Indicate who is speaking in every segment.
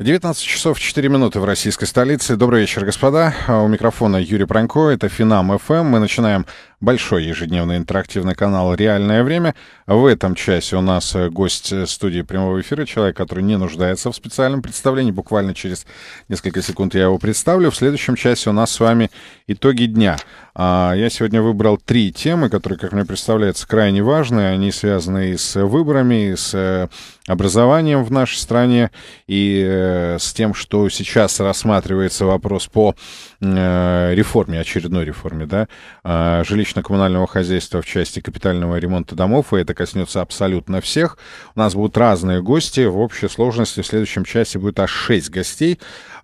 Speaker 1: 19 часов 4 минуты в российской столице. Добрый вечер, господа. А у микрофона Юрий Пронько. Это Финам ФМ. Мы начинаем большой ежедневный интерактивный канал «Реальное время». В этом часе у нас э, гость э, студии прямого эфира, человек, который не нуждается в специальном представлении. Буквально через несколько секунд я его представлю. В следующем часе у нас с вами итоги дня. А, я сегодня выбрал три темы, которые, как мне представляется, крайне важны. Они связаны и с выборами, и с э, образованием в нашей стране, и с тем, что сейчас рассматривается вопрос по Э, реформе, очередной реформе, да, а, жилищно-коммунального хозяйства в части капитального ремонта домов, и это коснется абсолютно всех. У нас будут разные гости. В общей сложности в следующем часе будет аж 6 гостей.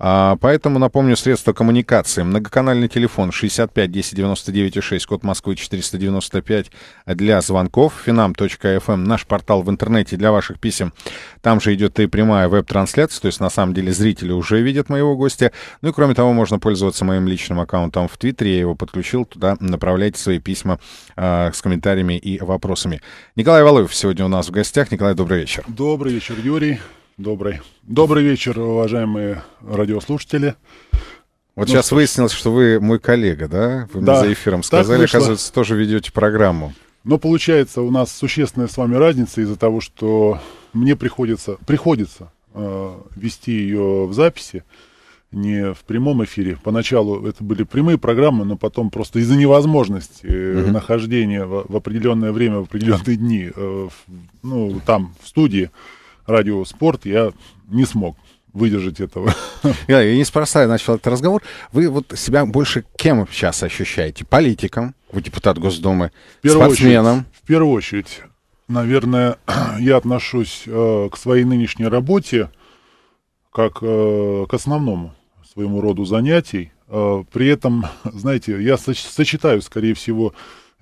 Speaker 1: А, поэтому, напомню, средства коммуникации. Многоканальный телефон 65 1099 6, код Москвы 495 для звонков. Finam.fm, эм, наш портал в интернете для ваших писем. Там же идет и прямая веб-трансляция, то есть на самом деле зрители уже видят моего гостя. Ну и кроме того, можно пользоваться моим личным аккаунтом в Твиттере, я его подключил, туда направляйте свои письма э, с комментариями и вопросами. Николай Валуев сегодня у нас в гостях. Николай, добрый вечер.
Speaker 2: Добрый вечер, Юрий. Добрый. Добрый вечер, уважаемые радиослушатели.
Speaker 1: Вот ну, сейчас что... выяснилось, что вы мой коллега, да? Вы да, за эфиром сказали, оказывается, тоже ведете программу.
Speaker 2: Но получается, у нас существенная с вами разница из-за того, что мне приходится, приходится э, вести ее в записи, не в прямом эфире. Поначалу это были прямые программы, но потом просто из-за невозможности угу. нахождения в, в определенное время, в определенные дни, э, в, ну, там, в студии, Радио Спорт, я не смог
Speaker 1: выдержать этого. Я, я неспроста начал этот разговор. Вы вот себя больше кем сейчас ощущаете? Политиком? Вы депутат Госдумы? В спортсменом? Очередь, в первую очередь,
Speaker 2: наверное, я отношусь э, к своей нынешней работе как э, к основному своему роду занятий. Э, при этом, знаете, я соч- сочетаю, скорее всего,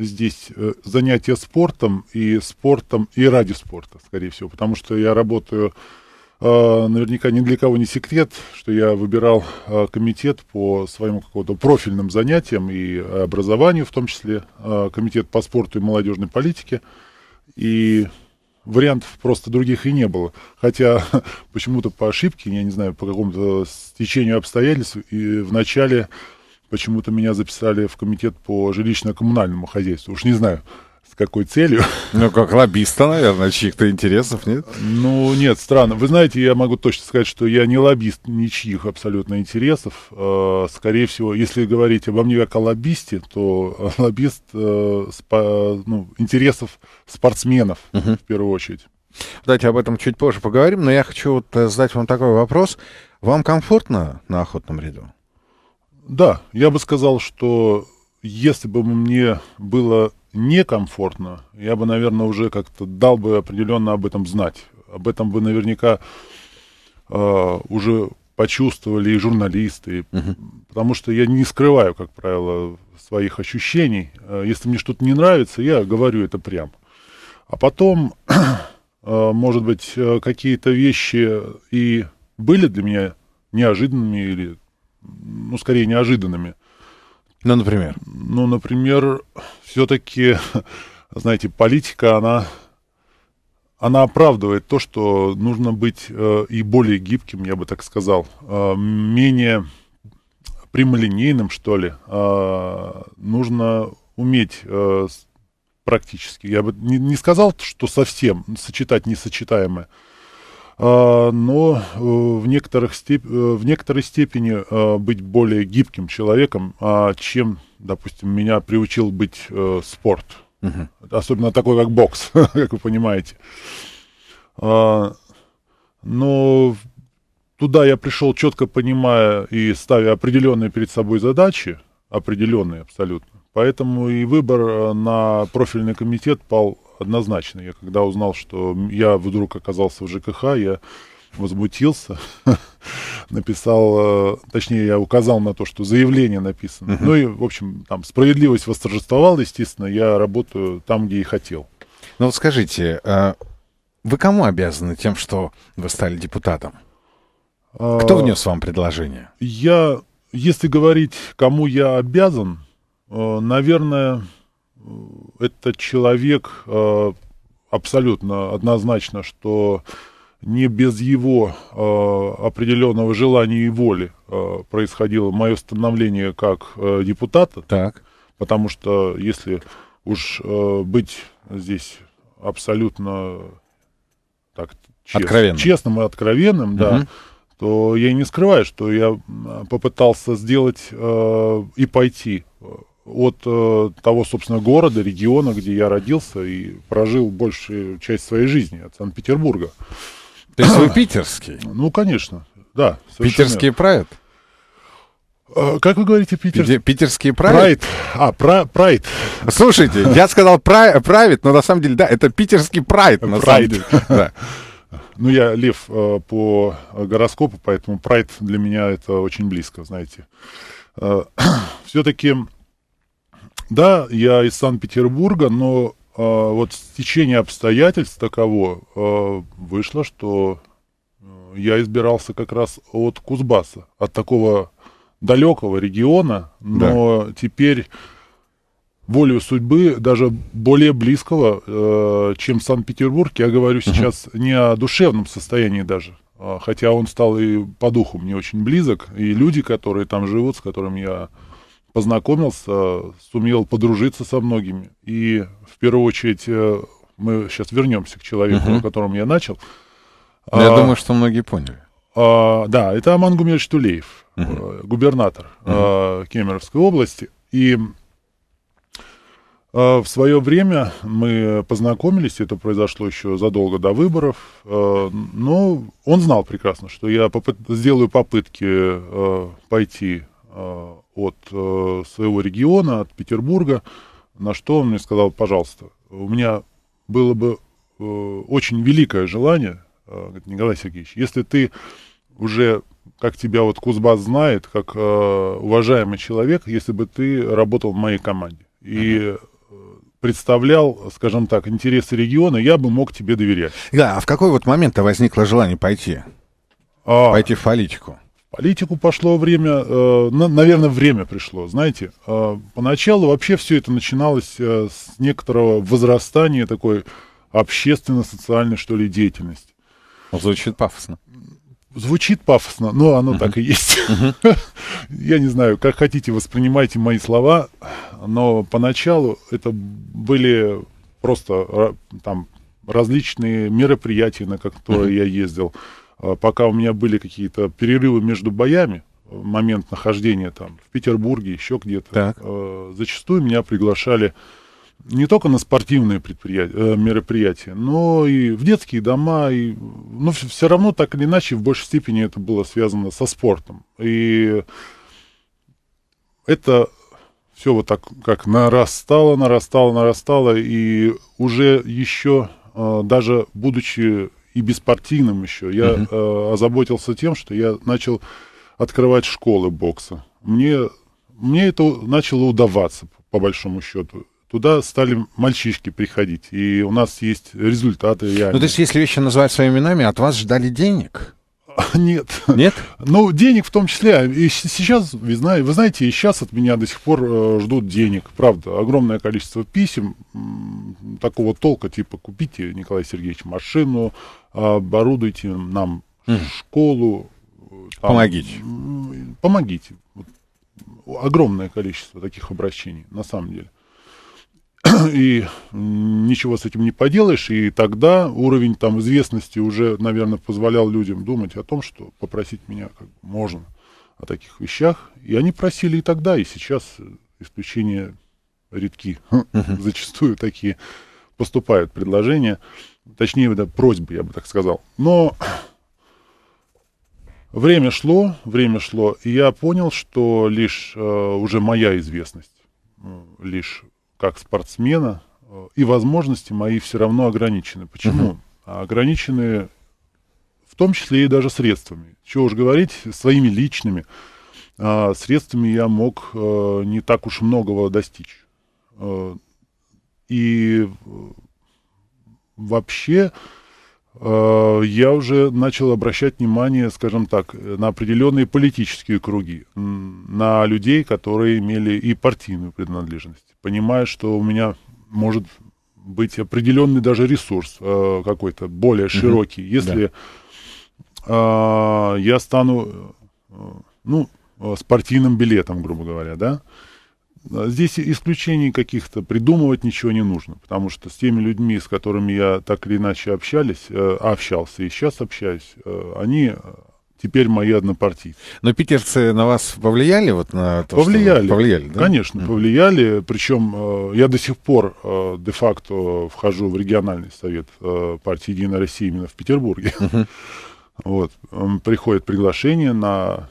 Speaker 2: здесь э, занятие спортом и спортом и ради спорта, скорее всего, потому что я работаю, э, наверняка ни для кого не секрет, что я выбирал э, комитет по своему какому-то профильным занятиям и образованию, в том числе комитет по спорту и молодежной политике. И вариантов просто других и не было. Хотя почему-то по ошибке, я не знаю, по какому-то стечению обстоятельств, и в начале почему-то меня записали в комитет по жилищно-коммунальному хозяйству. Уж не знаю, с какой целью.
Speaker 1: Ну, как лоббиста, наверное, чьих-то интересов, нет?
Speaker 2: Ну, нет, странно. Вы знаете, я могу точно сказать, что я не лоббист ничьих абсолютно интересов. Э, скорее всего, если говорить обо мне как о лоббисте, то э, лоббист э, ну, интересов спортсменов угу. в первую очередь.
Speaker 1: Давайте об этом чуть позже поговорим, но я хочу вот задать вам такой вопрос. Вам комфортно на охотном ряду? Да, я бы сказал,
Speaker 2: что если бы мне было некомфортно, я бы, наверное, уже как-то дал бы определенно об этом знать. Об этом бы наверняка э, уже почувствовали и журналисты, и, угу. потому что я не скрываю, как правило, своих ощущений. А, если мне что-то не нравится, я говорю это прям. А потом, а, может быть, э, какие-то вещи и были для меня неожиданными или ну, скорее, неожиданными. Ну, например? Ну, например, все-таки, знаете, политика, она, она оправдывает то, что нужно быть э, и более гибким, я бы так сказал, э, менее прямолинейным, что ли. Э, нужно уметь э, практически, я бы не, не сказал, что совсем сочетать несочетаемое, а, но э, в, некоторых степ... Э, в некоторой степени э, быть более гибким человеком, а, чем, допустим, меня приучил быть спорт. Угу. Особенно такой, как бокс, как вы понимаете. А, но туда я пришел, четко понимая и ставя определенные перед собой задачи, определенные абсолютно. Поэтому и выбор на профильный комитет пал однозначно. Я когда узнал, что я вдруг оказался в ЖКХ, я возмутился, написал, э, точнее, я указал на то, что заявление написано. Uh-huh. Ну и, в
Speaker 1: общем, там справедливость восторжествовала, естественно,
Speaker 2: я работаю там, где и хотел.
Speaker 1: Ну вот скажите, э, вы кому обязаны тем, что вы стали депутатом?
Speaker 2: Кто а, внес
Speaker 1: вам предложение?
Speaker 2: Я, если говорить, кому я обязан, э, наверное, это человек а, абсолютно однозначно, что не без его а, определенного желания и воли а, происходило мое становление как депутата. Так. Потому что если уж быть здесь абсолютно так, чест, откровенным. честным и откровенным, угу. да, то я не скрываю, что я попытался сделать и пойти от э, того, собственно, города, региона, где я родился и прожил большую часть своей жизни, от Санкт-Петербурга. То есть вы питерский? Ну, конечно,
Speaker 1: да. Питерский прайд? Э, как вы говорите, Питер? Питерский прайд? Прайд. А, пра прайд. Слушайте, я сказал пра правит, но на самом деле, да, это питерский прайд, на прайд. самом деле. Да.
Speaker 2: Ну, я лев э, по гороскопу, поэтому прайд для меня это очень близко, знаете. Э, Все-таки да, я из Санкт-Петербурга, но э, вот течение обстоятельств таково э, вышло, что а, я избирался как раз от Кузбасса, от такого далекого региона, но да. теперь волю судьбы, даже более близкого, э, чем Санкт-Петербург. Я говорю сейчас uh-huh. не о душевном состоянии даже, хотя он стал и по духу мне очень близок, и люди, которые там живут, с которыми я познакомился, сумел подружиться со многими. И в первую очередь э, мы сейчас вернемся к человеку, угу. о котором я начал. Ну, я а, думаю, что многие поняли. А, да, это Аман Гумерович Тулеев, угу. губернатор угу. А, Кемеровской области. И а, в свое время мы познакомились, это произошло еще задолго до выборов, а, но он знал прекрасно, что я поп- сделаю попытки а, пойти от э, своего региона, от Петербурга, на что он мне сказал, пожалуйста, у меня было бы э, очень великое желание, э, говорит, Николай Сергеевич, если ты уже, как тебя вот Кузбасс знает, как э, уважаемый человек, если бы ты работал в моей команде и представлял, скажем так, интересы региона, я бы мог тебе доверять.
Speaker 1: Да, а в какой вот момент-то возникло желание пойти? А, пойти в политику?
Speaker 2: политику пошло время, э, наверное, время пришло, знаете. Э, поначалу вообще все это начиналось э, с некоторого возрастания такой общественно-социальной, что ли, деятельности. Ну, звучит пафосно. Звучит пафосно, но оно uh-huh. так и есть. Uh-huh. Я не знаю, как хотите, воспринимайте мои слова, но поначалу это были просто э, там различные мероприятия, на которые uh-huh. я ездил. А пока у меня были какие-то перерывы между боями, э, момент нахождения там в Петербурге, еще где-то, э, зачастую меня приглашали не только на спортивные предприятия, э, мероприятия, но и в детские дома. И, ну, все равно так или иначе в большей степени это было связано со спортом. И это все вот так как нарастало, нарастало, нарастало, и уже еще э, даже будучи и беспартийным еще. Я угу. э, озаботился тем, что я начал открывать школы бокса. Мне, мне это начало удаваться, по большому счету туда стали мальчишки приходить. И у нас есть результаты реальные. Ну, то
Speaker 1: есть, если вещи называть своими именами, от вас ждали денег? А, нет.
Speaker 2: Нет? Ну, денег в том числе. И сейчас, вы знаете, вы знаете, и сейчас от меня до сих пор э, ждут денег. Правда, огромное количество писем такого толка, типа, купите, Николай Сергеевич, машину, оборудуйте нам mm. школу. Там, помогите. Помогите. Вот. Огромное количество таких обращений, на самом деле. И ничего с этим не поделаешь, и тогда уровень там известности уже, наверное, позволял людям думать о том, что попросить меня как бы можно о таких вещах. И они просили и тогда, и сейчас исключения редки. Зачастую такие поступают предложения. Точнее, это просьбы, я бы так сказал. Но время шло, время шло, и я понял, что лишь э, уже моя известность, э, лишь как спортсмена, э, и возможности мои все равно ограничены. Почему? Угу. Ограничены в том числе и даже средствами. Чего уж говорить, своими личными э, средствами я мог э, не так уж многого достичь. Э, и э, вообще э, я уже начал обращать внимание, скажем так, на определенные политические круги, на людей, которые имели и партийную принадлежность, понимая, что у меня может быть определенный даже ресурс э, какой-то более широкий, если да. я стану, э, ну, с партийным билетом, грубо говоря, да, а здесь исключений каких-то придумывать ничего не нужно, потому что с теми людьми, с которыми я так или иначе общались, э, общался и сейчас общаюсь, э, они э, теперь мои однопартийцы.
Speaker 1: Но питерцы на вас повлияли вот на то, повлияли, что повлияли,
Speaker 2: да? конечно, mm. повлияли. Причем я до сих пор э, де факто вхожу в региональный совет партии Единой России именно в Петербурге. Mm-hmm. Вот приходит приглашение на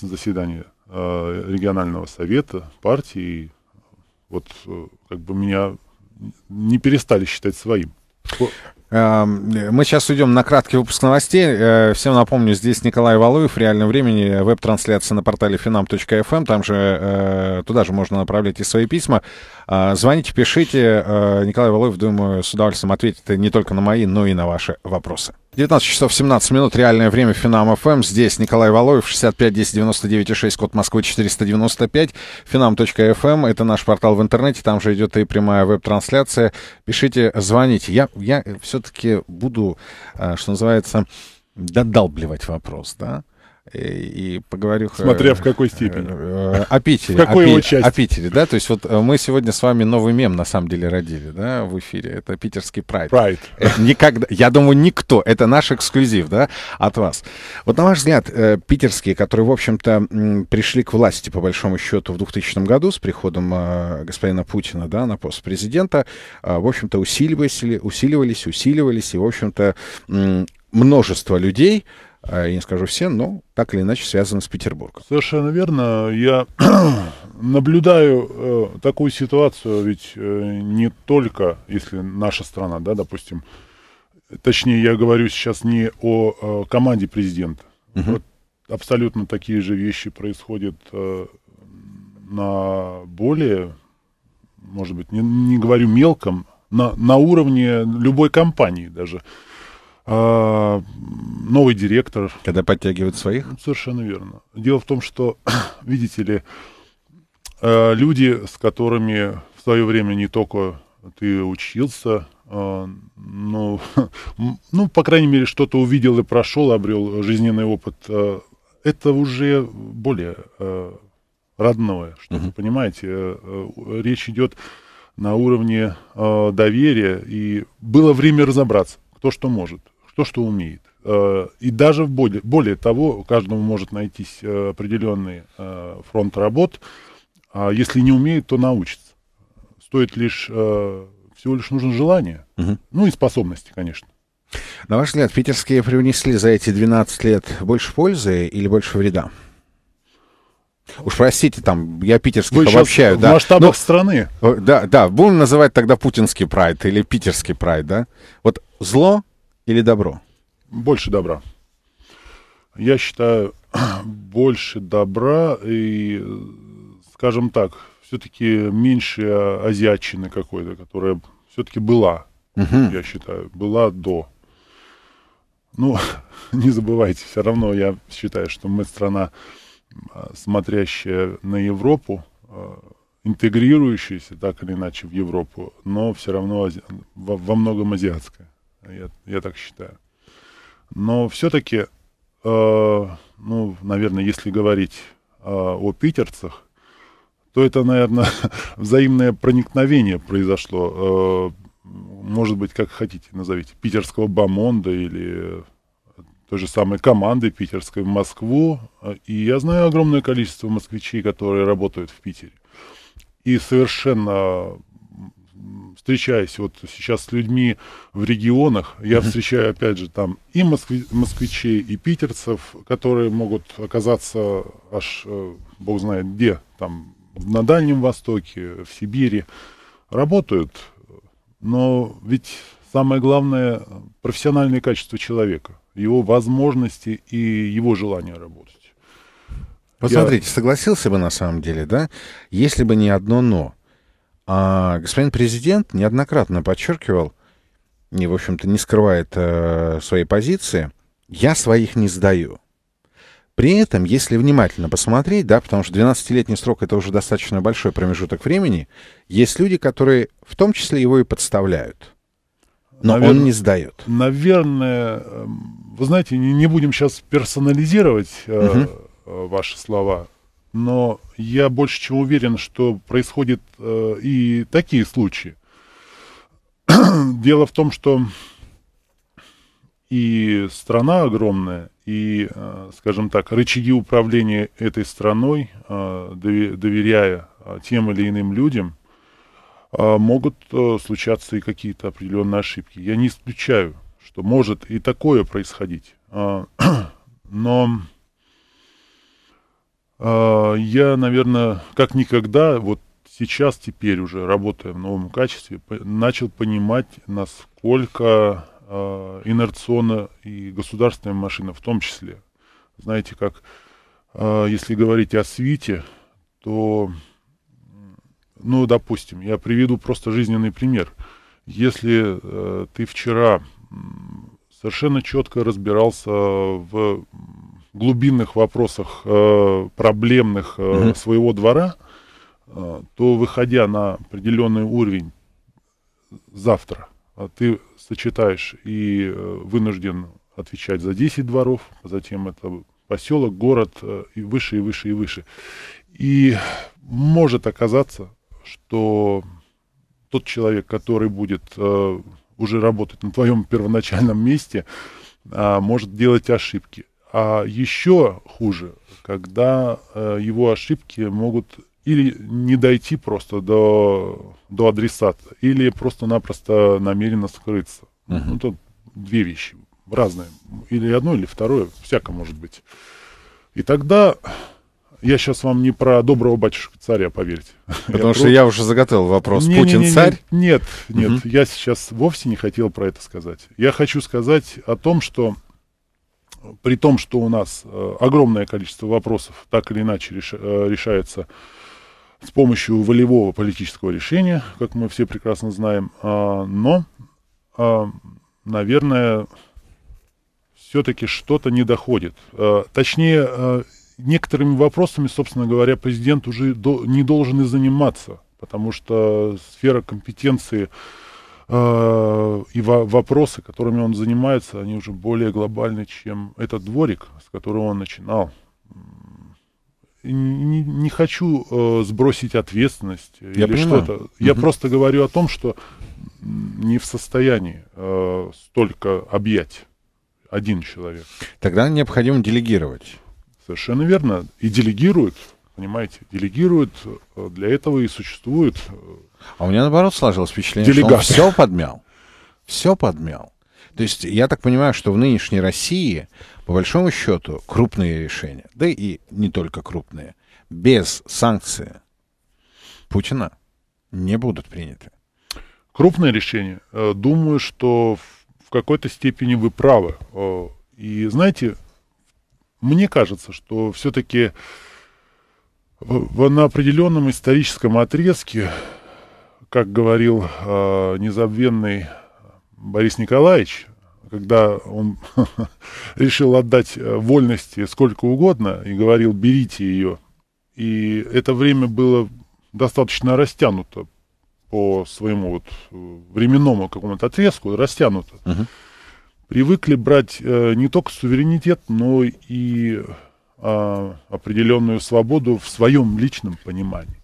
Speaker 2: заседание Э, регионального совета, партии. Вот э, как бы меня не перестали считать своим.
Speaker 1: Эм, мы сейчас уйдем на краткий выпуск новостей. Э, всем напомню, здесь Николай Валуев. В реальном времени веб-трансляция на портале finam.fm. Эм. Там же, туда же можно направлять и свои письма. А, звоните, пишите. А, Николай Валуев, думаю, с удовольствием ответит не только на мои, но и на ваши вопросы. 19 часов 17 минут, реальное время Финам ФМ. Эм. Здесь Николай Валуев, 65 10 99 6, код Москвы 495, finam.fm. Эм это наш портал в интернете, там же идет и прямая веб-трансляция. Пишите, звоните. Я, я все-таки буду, а, что называется, додалбливать вопрос, да? и поговорю... Э, Смотря в какой степени. Э, о Питере. В какой его части. О Питере, да? То есть вот э, мы сегодня с вами новый мем, на самом деле, родили, да, в эфире. Это питерский прайд. Прайд. Никогда, я думаю, никто. Это наш эксклюзив, да, от вас. Вот на ваш взгляд, питерские, которые, в общем-то, пришли к власти, по большому счету, в 2000 году с приходом господина Путина, да, на пост президента, в общем-то, усиливались, усиливались, усиливались, и, в общем-то, множество людей а я не скажу все, но так или иначе связано с Петербургом.
Speaker 2: Совершенно верно. Я наблюдаю э, такую ситуацию, ведь э, не только, если наша страна, да, допустим, точнее, я говорю сейчас не о э, команде президента. Угу. Вот абсолютно такие же вещи происходят э, на более, может быть, не, не говорю мелком, на, на уровне любой компании даже. А, новый директор. Когда подтягивают своих? Ну, совершенно верно. Дело в том, что, видите ли, э, люди, с которыми в свое время не только ты учился, ну, ну, по крайней мере, что-то увидел и прошел, обрел жизненный опыт, э, это уже более родное, что угу. понимаете. Речь идет на уровне доверия, и было время разобраться, кто что может кто что умеет. Э, и даже в более, более того, каждому может найтись э, определенный э, фронт работ. А если не умеет, то научится. Стоит лишь, всего лишь нужно желание. Угу. Ну и способности, конечно.
Speaker 1: На ваш взгляд, питерские привнесли за эти 12 лет больше пользы или больше вреда? Уж простите, там, я питерских Вы обобщаю, да. в масштабах Но, ну, страны. Да, да, будем называть тогда путинский прайд или питерский прайд, да? Вот зло или добро? Больше добра. Я
Speaker 2: считаю, больше добра и, скажем так, все-таки меньше азиатчины какой-то, которая все-таки была, угу. я считаю, была до. Ну, не забывайте, все равно я считаю, что мы страна, а, смотрящая на Европу, а, интегрирующаяся так или иначе в Европу, но все равно ази... во, во многом азиатская я, я так считаю. Но все-таки, э, ну, наверное, если говорить э, о питерцах, то это, наверное, взаимное проникновение произошло. Э, может быть, как хотите назовите, питерского Бамонда или э, той же самой команды питерской в Москву. Э, и я знаю огромное количество москвичей, которые работают в Питере. И совершенно встречаясь вот сейчас с людьми в регионах, я встречаю, опять же, там и москви, москвичей, и питерцев, которые могут оказаться аж, э, бог знает где, там, на Дальнем Востоке, в Сибири, работают, но ведь самое главное – профессиональные качества человека, его возможности и его желание
Speaker 1: работать. Посмотрите, я... согласился бы на самом деле, да, если бы не одно «но». А господин президент неоднократно подчеркивал, и, в общем-то, не скрывает э, своей позиции, я своих не сдаю. При этом, если внимательно посмотреть, да, потому что 12-летний срок это уже достаточно большой промежуток времени, есть люди, которые в том числе его и подставляют. Но Навер... он не сдает.
Speaker 2: Наверное, эм, вы знаете, не, не будем сейчас персонализировать э, угу. ваши слова но я больше чем уверен, что происходят э, и такие случаи. Дело в том, что и страна огромная, и, э, скажем так, рычаги управления этой страной, э, доверяя э, тем или иным людям, э, могут э, случаться и какие-то определенные ошибки. Я не исключаю, что может и такое происходить. Э, но а, я, наверное, как никогда, вот сейчас, теперь уже работая в новом качестве, начал понимать, насколько а, инерционна и государственная машина в том числе. Знаете, как а, если говорить о свите, то, ну, допустим, я приведу просто жизненный пример. Если э, ты вчера совершенно четко разбирался в глубинных вопросах э, проблемных э, угу. своего двора, э, то выходя на определенный уровень завтра, а ты сочетаешь и э, вынужден отвечать за 10 дворов, а затем это поселок, город э, и выше, и выше, и выше. И может оказаться, что тот человек, который будет э, уже работать на твоем первоначальном месте, э, может делать ошибки. А еще хуже, когда э, его ошибки могут или не дойти просто до, до адресата, или просто-напросто намеренно скрыться. Uh-huh. Ну, тут две вещи разные. Или одно, или второе, всякое может быть. И тогда я сейчас вам не про доброго батюшку царя, поверьте. Потому я что про... я уже заготовил вопрос. Не, Путин не, не, царь? Нет, нет, Uh -huh. я сейчас вовсе не хотел про это сказать. Я хочу сказать о том, что при том, что у нас э, огромное количество вопросов так или иначе э, решается с помощью волевого политического решения, как мы все прекрасно знаем, а, но, а, наверное, все-таки что-то не доходит. Э, точнее, некоторыми вопросами, собственно говоря, президент уже не должен и заниматься, потому что сфера компетенции Э, и вопросы, которыми он занимается, они уже более глобальны, чем этот дворик, с которого он начинал. Не, не хочу э, сбросить ответственность я или что-то. Угу. Я просто говорю о том, что не в состоянии э, столько объять один человек. Тогда необходимо делегировать. Совершенно верно. И делегируют, понимаете, делегируют. Э, для этого и
Speaker 1: существуют. Э, а у меня наоборот сложилось впечатление, Делегат. что он все подмял. Все подмял. То есть я так понимаю, что в нынешней России, по большому счету, крупные решения, да и не только крупные, без санкций Путина не будут приняты. Крупное решение. Э, думаю, что
Speaker 2: в какой-то степени вы правы. Э, и знаете, мне кажется, что все-таки на определенном историческом отрезке как говорил э, незабвенный Борис Николаевич, когда он решил отдать э, вольности сколько угодно и говорил «берите ее», и это время было достаточно растянуто по своему вот э, временному какому-то отрезку, растянуто. Привыкли брать э, не только суверенитет, но и э, а, определенную свободу в своем личном понимании.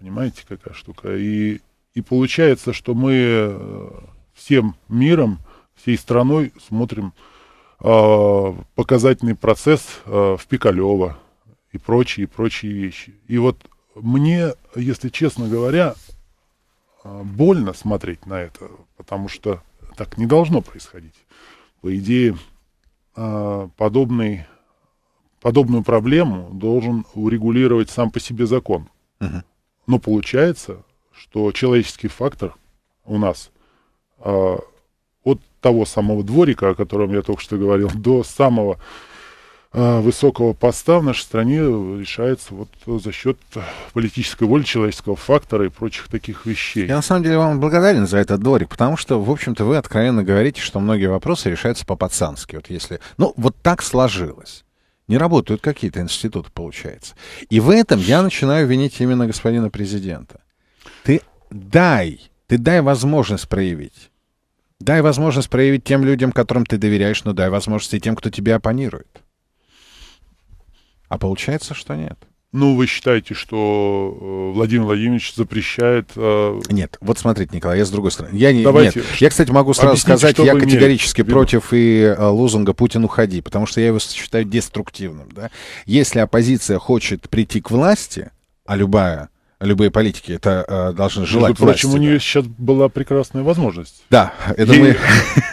Speaker 2: Понимаете, какая штука? И и получается, что мы э, всем миром, всей страной смотрим э, показательный процесс э, в Пикалево и прочие, и прочие вещи. И вот мне, если честно говоря, э, больно смотреть на это, потому что так не должно происходить. По идее, э, подобный, подобную проблему должен урегулировать сам по себе закон. Угу. Но получается, что человеческий фактор у нас э, от того самого дворика, о котором я только что говорил, до самого э, высокого поста в нашей стране решается вот за счет политической воли, человеческого фактора
Speaker 1: и прочих таких вещей. Я на самом деле вам благодарен за этот дворик, потому что, в общем-то, вы откровенно говорите, что многие вопросы решаются по-пацански. Вот если... Ну, вот так сложилось. Не работают какие-то институты, получается. И в этом я начинаю винить именно господина президента дай, ты дай возможность проявить. Дай возможность проявить тем людям, которым ты доверяешь, но дай возможность и тем, кто тебе оппонирует. А получается, что нет.
Speaker 2: Ну, вы считаете, что э, Владимир Владимирович
Speaker 1: запрещает... Э... Нет, вот смотрите, Николай, я с другой стороны. Я, не, Давайте, нет. я кстати, могу сразу объясните, сказать, я категорически имеете. против и э, лозунга «Путин, уходи», потому что я его считаю деструктивным. Да? Если оппозиция хочет прийти к власти, а любая любые политики это э, должны желать Между прочим, власти,
Speaker 2: у нее да. сейчас была прекрасная возможность.
Speaker 1: Да, это Ей... мы...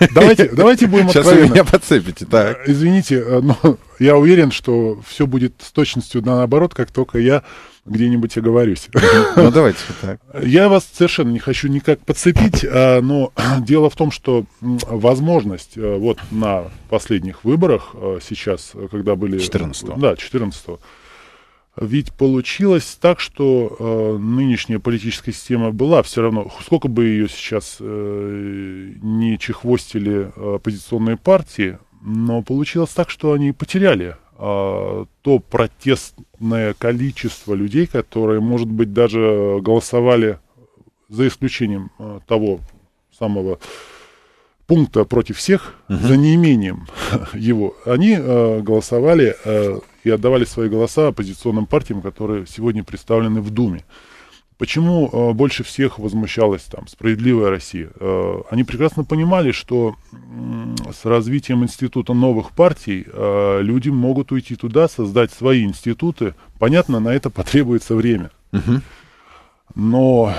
Speaker 2: Давайте, давайте будем сейчас откровенно. Сейчас меня подцепите, так. Э, извините, э, но я уверен, что все будет с точностью наоборот, как только я где-нибудь оговорюсь. Ну, давайте так. Я вас совершенно не хочу никак подцепить, а, но дело в том, что возможность э, вот на последних выборах сейчас, когда были... 14 -го. Да, 14 -го, ведь получилось так, что э, нынешняя политическая система была все равно, сколько бы ее сейчас э, не чехвостили оппозиционные партии, но получилось так, что они потеряли э, то протестное количество людей, которые, может быть, даже голосовали за исключением э, того самого пункта против всех, угу. за неимением его, они э, голосовали э, и отдавали свои голоса оппозиционным партиям, которые сегодня представлены в Думе. Почему э, больше всех возмущалась там «Справедливая Россия»? Э, они прекрасно понимали, что э, с развитием института новых партий э, люди могут уйти туда, создать свои институты. Понятно, на это потребуется время. Угу. Но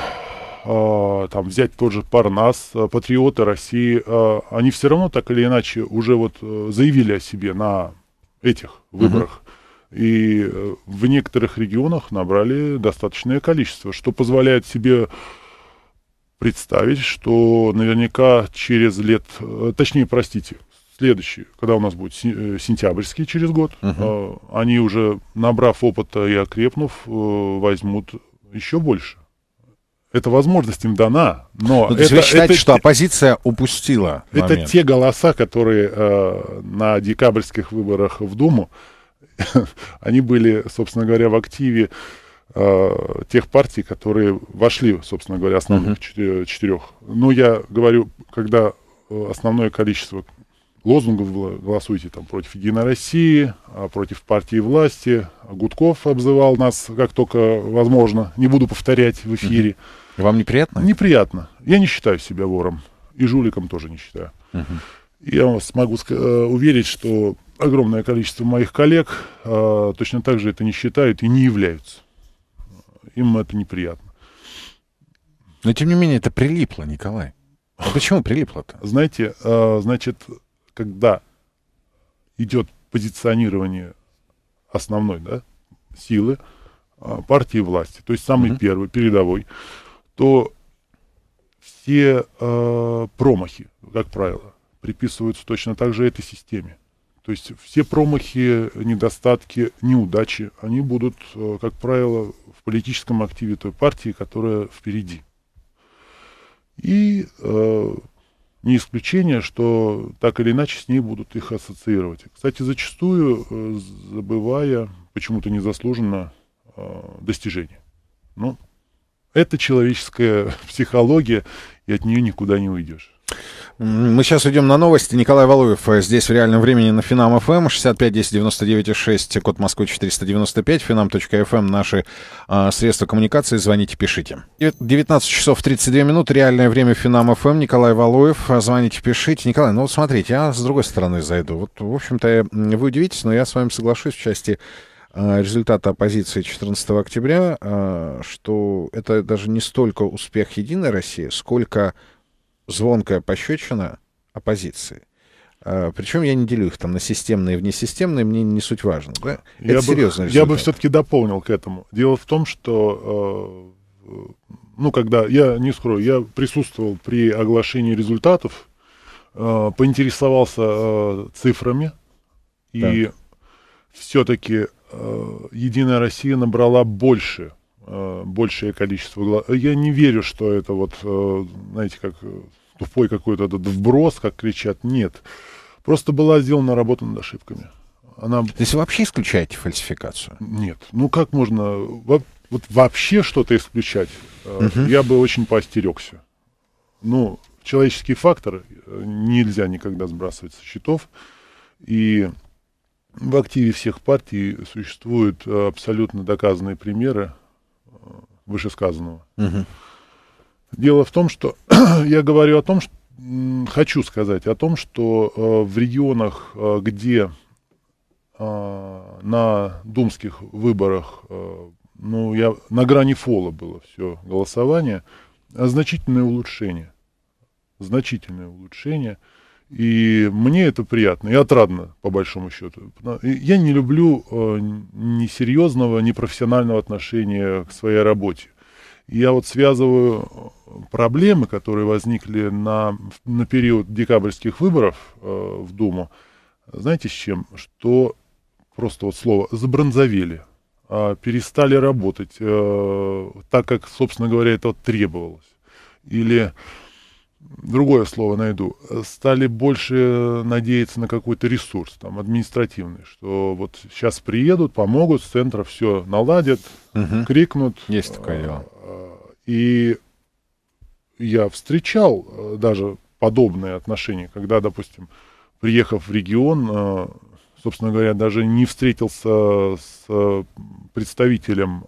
Speaker 2: э, там взять тот же Парнас, э, патриоты России, э, они все равно так или иначе уже вот э, заявили о себе на этих выборах. Угу. И э, в некоторых регионах набрали достаточное количество, что позволяет себе представить, что наверняка через лет, э, точнее, простите, следующий, когда у нас будет э, сентябрьский через год, угу. они уже, набрав опыта и окрепнув, возьмут еще больше. Это возможность им дана, но... но ну, это, есть вы считаете, это, что
Speaker 1: оппозиция упустила Это момент.
Speaker 2: те голоса, которые э, на декабрьских выборах в Думу они были, собственно говоря, в активе э, тех партий, которые вошли, собственно говоря, основных uh-huh. четырех. Но я говорю, когда э, основное количество лозунгов было, голосуйте там против Единой России, а против партии власти. А Гудков обзывал нас, как только возможно. Не буду повторять в эфире. Uh-huh. Вам неприятно? Неприятно. Я не считаю себя вором. И жуликом тоже не считаю. Uh-huh. Я вас могу э, уверить, что огромное количество моих коллег э, точно так же это не считают и не являются. Им это неприятно. Но тем не менее это прилипло, Николай. А почему прилипло-то? Знаете, э, значит, когда идет позиционирование основной да, силы э, партии власти, то есть самый угу. первый, передовой, то все э, промахи, как правило, приписываются точно так же этой системе. То есть все промахи, недостатки, неудачи, они будут, э, как правило, в политическом активе той партии, которая впереди. И э, не исключение, что так или иначе с ней будут их ассоциировать. Кстати, зачастую э, забывая почему-то незаслуженно э, достижения. Но ну, это
Speaker 1: человеческая психология, и от нее никуда не уйдешь. Мы сейчас идем на новости. Николай Валуев э, здесь в реальном времени на Финам ФМ 65 10 99 6, код Москвы 495, финам.фм, наши э, средства коммуникации, звоните, пишите. 19 часов 32 минут, реальное время Финам ФМ, эм. Николай Валуев, э, звоните, пишите. Николай, ну вот смотрите, я с другой стороны зайду. Вот, в общем-то, вы удивитесь, но я с вами соглашусь в части э, результата оппозиции 14 октября, э, что это даже не столько успех Единой России, сколько звонкая пощечина оппозиции. А, Причем я не делю их там на системные и внесистемные, мне не суть важно. Да? Я Это бы, серьезный результат. Я бы все-таки дополнил к этому.
Speaker 2: Дело в том, что, э, э, ну, когда, я не скрою, я присутствовал при оглашении результатов, э, поинтересовался цифрами, и да. все-таки «Единая Россия» набрала больше большее количество глаз. Я не верю, что это вот, знаете, как тупой какой-то этот вброс, как кричат, нет. Просто была сделана работа над ошибками. Она... То есть вы вообще исключаете фальсификацию? Нет. Ну как можно вот вообще что-то исключать? Угу. Я бы очень поостерегся. Ну, человеческий фактор э, нельзя никогда сбрасывать со счетов. И в активе всех партий существуют э, абсолютно доказанные примеры вышесказанного. Угу. Дело в том, что я говорю о том, что хочу сказать о том, что э, в регионах, э, где э, на думских выборах, э, ну, я на грани фола было все голосование, а значительное улучшение. Значительное улучшение. И мне это приятно и отрадно, по большому счету. Я не люблю э, ни серьезного, ни профессионального отношения к своей работе. Я вот связываю проблемы, которые возникли на, на период декабрьских выборов э, в Думу, знаете с чем? Что просто вот слово «забронзовели», э, перестали работать э, так, как, собственно говоря, это требовалось. Или другое слово найду, стали больше надеяться на какой-то ресурс там, административный, что вот сейчас приедут, помогут, с центра все наладят,
Speaker 1: угу. крикнут. Есть
Speaker 2: такое э, дело. И я встречал э, даже подобные отношения, когда, допустим, приехав в регион, э, собственно говоря, даже не встретился с э, представителем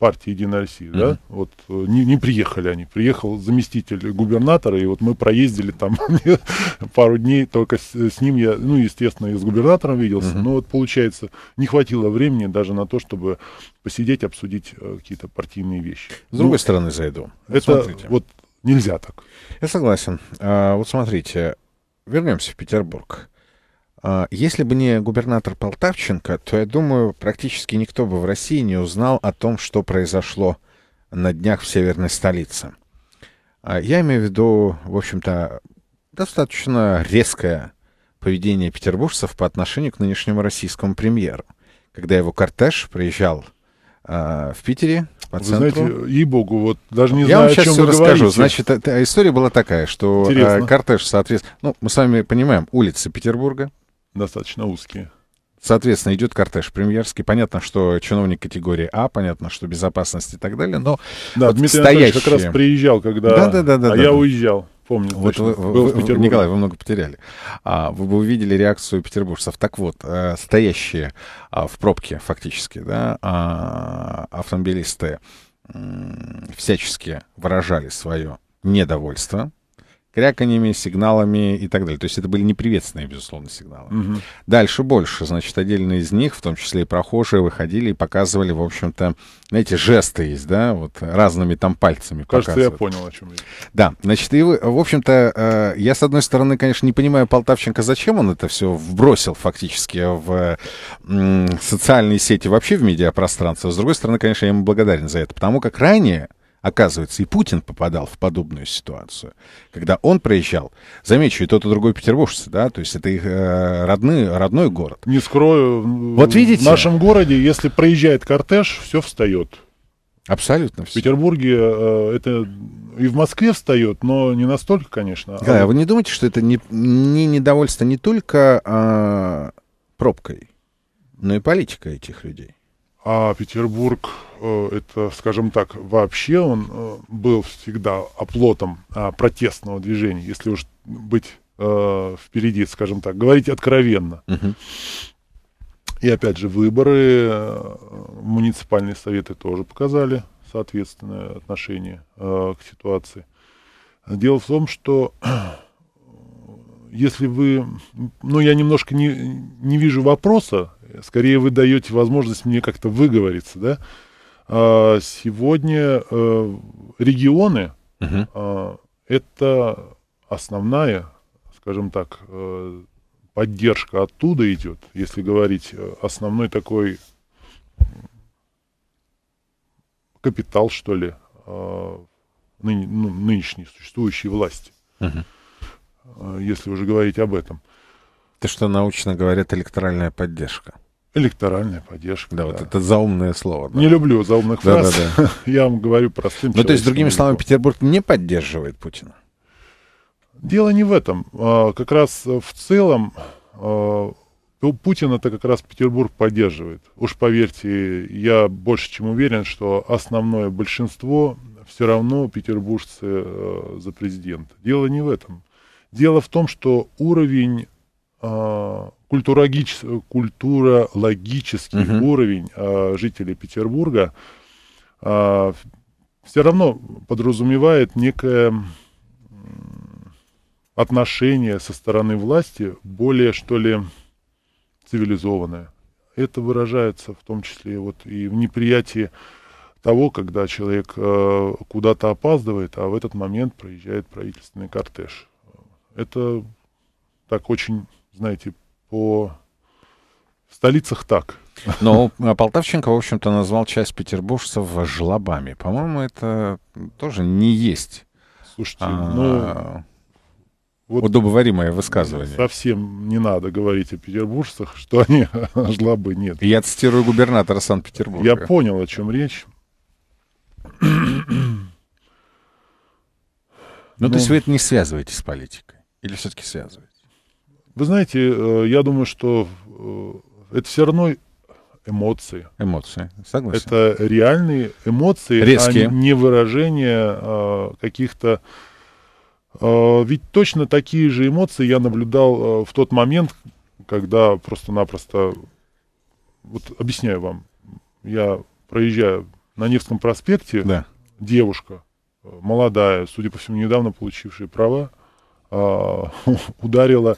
Speaker 2: партии «Единая Россия», mm-hmm. да, вот э, не, не приехали они, приехал заместитель губернатора, и вот мы проездили там пару дней, только с, с ним я, ну, естественно, и с губернатором виделся, mm-hmm. но вот, получается, не хватило времени даже на то, чтобы посидеть, обсудить э, какие-то партийные вещи.
Speaker 1: С другой ну, стороны зайду. Это смотрите. вот нельзя так. Я согласен. А, вот смотрите, вернемся в Петербург. А, если бы не губернатор Полтавченко, то, я думаю, практически никто бы в России не узнал о том, что произошло на днях в северной столице. А, я имею в виду, в общем-то, достаточно резкое поведение петербуржцев по отношению к нынешнему российскому премьеру, когда его кортеж приезжал а, в Питере по вы центру. знаете, ей-богу, вот
Speaker 2: даже не Я знаю, вам сейчас о чем все расскажу. Говорите. Значит,
Speaker 1: история была такая, что Интересно. кортеж соответственно... Ну, мы с вами понимаем, улицы Петербурга, достаточно узкие. Соответственно, идет кортеж премьерский. Понятно, что чиновник категории А, понятно, что безопасность и так далее, но да, вот Дмитрий стоящие... как раз приезжал, когда... Да, да, да, да, а да, я да. уезжал помню. Вот точно, вы, вы, Николай, вы много потеряли. А, вы бы увидели реакцию петербуржцев. Так вот, э, стоящие э, в пробке фактически, да, э, автомобилисты э, всячески выражали свое недовольство кряканиями, сигналами и так далее. То есть это были неприветственные, безусловно, сигналы. Угу. Дальше больше. Значит, отдельные из них, в том числе и прохожие, выходили и показывали, в общем-то, знаете, жесты есть, да, вот разными там пальцами Кажется, показывают. я понял, о чем я. Да, значит, и, в общем-то, э, я, с одной стороны, конечно, не понимаю Полтавченко, зачем он это все вбросил фактически в социальные сети, вообще в медиапространство. С другой стороны, конечно, я ему благодарен за это, потому как ранее Оказывается, и Путин попадал в подобную ситуацию. Когда он приезжал, замечу, и тот, и другой петербуржцы, да, то есть это их э, родные, родной город. Не скрою, вот видите? в нашем городе, если проезжает кортеж, все встает. Абсолютно все. В
Speaker 2: Петербурге э, это и в Москве встает, но не настолько, конечно. Да, а, а вы
Speaker 1: не думаете, что это не, не недовольство не только э, пробкой, но
Speaker 2: и политикой этих людей? А Петербург, э, это, скажем так, вообще он э, был всегда оплотом а, протестного движения, если уж быть э, впереди, скажем так, говорить откровенно. И опять же, выборы, муниципальные советы тоже показали соответственное отношение к ситуации. Дело в том, что если вы... Ну, я немножко не, не вижу вопроса Скорее вы даете возможность мне как-то выговориться, да? А, сегодня э, регионы угу. э, это основная, скажем так, э, поддержка оттуда идет, если говорить э, основной такой капитал, что ли, э, а, ны, ну, нынешней существующей власти, угу.
Speaker 1: если уже говорить об этом. Это что научно говорят электоральная поддержка. Электоральная поддержка. Да, да, вот это заумное слово. Да. Не люблю заумных фраз. Да,
Speaker 2: да. Я вам говорю простым Ну, то есть, другими словами, Петербург не поддерживает Путина? Дело не в этом. А, как раз э, в целом а, Путина это как раз Петербург поддерживает. Уж поверьте, я больше чем уверен, что основное большинство все равно петербуржцы э, за президента. Дело не в этом. Дело в том, что уровень а, культурологич, культурологический угу. уровень э, жителей Петербурга э, а, все равно подразумевает некое отношение со стороны власти более, что ли, цивилизованное. Это выражается в том числе вот и в неприятии того, когда человек э, куда-то опаздывает, а в этот момент проезжает правительственный кортеж. Это так очень, знаете, по
Speaker 1: столицах так. Но ну, а Полтавченко, в общем-то, назвал часть петербуржцев жлобами. По-моему, это тоже не есть. Слушайте, а, ну... Вот
Speaker 2: удобоваримое высказывание. Совсем не надо говорить о петербуржцах, что они жлобы
Speaker 1: нет. Я цитирую губернатора Санкт-Петербурга. Я понял, о чем речь. Но ну, то есть ну. вы это не связываете с политикой? Или все-таки связываете?
Speaker 2: Вы знаете, э, я думаю, что э, это все равно эмоции. Эмоции, согласен. Это реальные эмоции, а Резкие. а не выражение э, каких-то... ведь точно такие же эмоции я наблюдал в тот момент, когда просто-напросто... Вот объясняю вам. Я проезжаю на Невском проспекте, да. девушка, молодая, судя по всему, недавно получившая права, э, ударила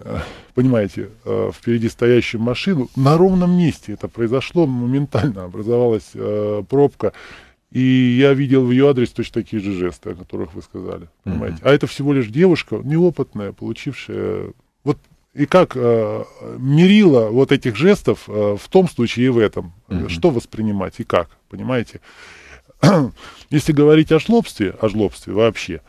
Speaker 2: Э, понимаете, э, впереди стоящую машину. На ровном месте это произошло, моментально образовалась э, пробка. И я видел в ее адрес точно такие же жесты, о которых вы сказали. Понимаете? Mm-hmm. А это всего лишь девушка, неопытная, получившая... Вот и как э, мерила вот этих жестов э, в том случае и в этом. Mm-hmm. Что воспринимать и как, понимаете? Если говорить о жлобстве, о жлобстве вообще,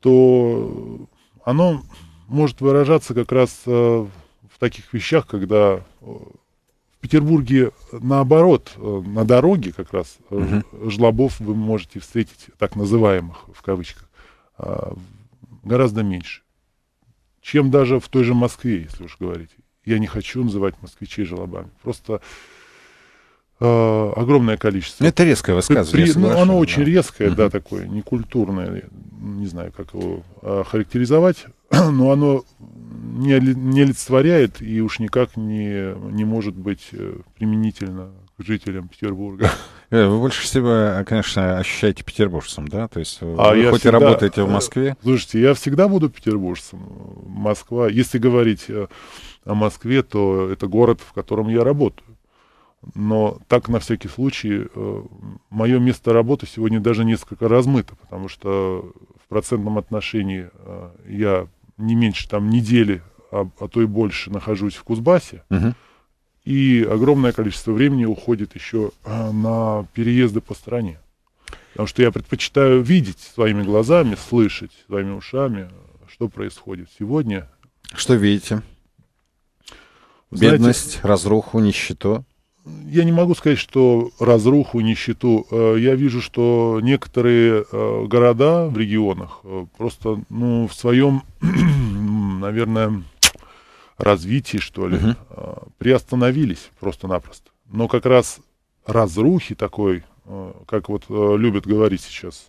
Speaker 2: то оно может выражаться как раз э, в таких вещах, когда э, в Петербурге наоборот, э, на дороге как раз угу. жлобов вы можете встретить, так называемых в кавычках, гораздо меньше, чем даже в той же Москве, если уж говорить. Я не хочу называть москвичей жлобами. Просто э, огромное количество.
Speaker 1: Это резкое высказывание. При, ну, оно
Speaker 2: да. очень резкое, да, такое некультурное, не знаю, как его э, характеризовать, но оно не, не олицетворяет и уж никак не, не может быть э, применительно к жителям Петербурга.
Speaker 1: Э, вы больше всего, э, конечно, ощущаете петербуржцем, да? То есть а вы хоть всегда, и работаете в Москве.
Speaker 2: Слушайте, я всегда буду петербуржцем. Москва, если говорить о Москве, то это город, в котором я работаю но так на всякий случай э, мое место работы сегодня даже несколько размыто, потому что в процентном отношении э, я не меньше там недели, а, а то и больше нахожусь в Кузбассе, угу. и огромное количество времени уходит еще э, на переезды по стране. Потому что я предпочитаю видеть своими глазами, слышать своими ушами, что происходит
Speaker 1: сегодня. Что видите? Знаете, Бедность, разруху, нищету
Speaker 2: я не могу сказать, что разруху, нищету. Э, я вижу, что некоторые э, города в регионах э, просто, ну, в своем, наверное, развитии, что ли, Uh-huh. приостановились просто-напросто. Но как раз разрухи такой, как вот любят говорить сейчас,